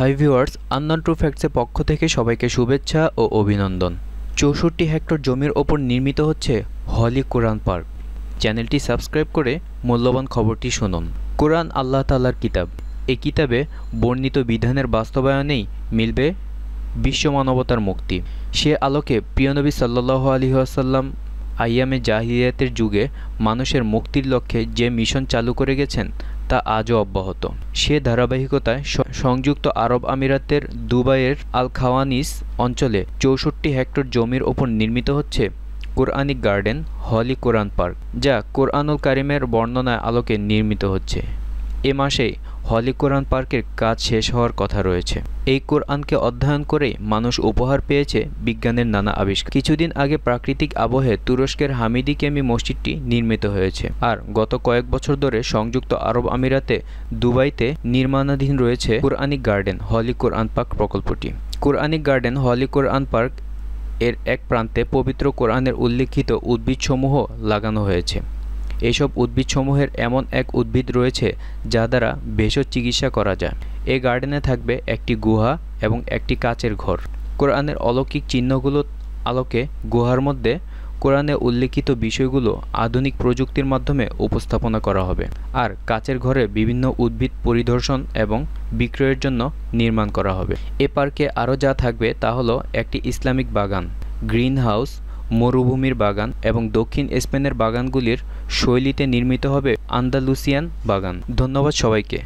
high viewers Annan two ফ্যাক্টসের পক্ষ থেকে সবাইকে শুভেচ্ছা ও অভিনন্দন চৌষট্টি হেক্টর জমির ওপর নির্মিত হচ্ছে হলি কোরআন পার্ক চ্যানেলটি সাবস্ক্রাইব করে মূল্যবান খবরটি শুনুন কোরআন আল্লাহ তালার কিতাব এই কিতাবে বর্ণিত বিধানের বাস্তবায়নেই মিলবে বিশ্ব মানবতার মুক্তি সে আলোকে প্রিয়নবী সাল্লাহ আলী আসাল্লাম আইয়ামে জাহিরিয়াতের যুগে মানুষের মুক্তির লক্ষ্যে যে মিশন চালু করে গেছেন তা আজও অব্যাহত সে ধারাবাহিকতায় সংযুক্ত আরব আমিরাতের দুবাইয়ের আল খাওয়ানিস অঞ্চলে চৌষট্টি হেক্টর জমির ওপর নির্মিত হচ্ছে Quranic garden holy Quran park যা কোরআনুল কারিমের বর্ণনায় আলোকে নির্মিত হচ্ছে এ মাসেই হলি কোরআন পার্কের কাজ শেষ হওয়ার কথা রয়েছে এই কোরআনকে অধ্যয়ন করে মানুষ উপহার পেয়েছে বিজ্ঞানের নানা আবিষ্কার কিছুদিন আগে প্রাকৃতিক আবহে তুরস্কের হামিদি কেমি মসজিদটি নির্মিত হয়েছে আর গত কয়েক বছর ধরে সংযুক্ত আরব আমিরাতে দুবাইতে নির্মাণাধীন রয়েছে Quranic garden holy Quran park প্রকল্পটি Quranic garden holy Quran park এর এক প্রান্তে পবিত্র কোরআনের উল্লিখিত উদ্ভিদসমূহ লাগানো হয়েছে এসব উদ্ভিদসমূহের এমন এক উদ্ভিদ রয়েছে যা দ্বারা ভেষজ চিকিৎসা করা যায় এ গার্ডেনে থাকবে একটি গুহা এবং একটি কাচের ঘর কোরআনের অলৌকিক চিহ্নগুলো আলোকে গুহার মধ্যে কোরআনে উল্লেখিত বিষয়গুলো আধুনিক প্রযুক্তির মাধ্যমে উপস্থাপনা করা হবে আর কাচের ঘরে বিভিন্ন উদ্ভিদ পরিদর্শন এবং বিক্রয়ের জন্য নির্মাণ করা হবে এ পার্কে আরও যা থাকবে তা হলো একটি ইসলামিক বাগান গ্রিন হাউস মরুভূমির বাগান এবং দক্ষিণ স্পেনের বাগানগুলির শৈলীতে নির্মিত হবে আন্দালুসিয়ান বাগান ধন্যবাদ সবাইকে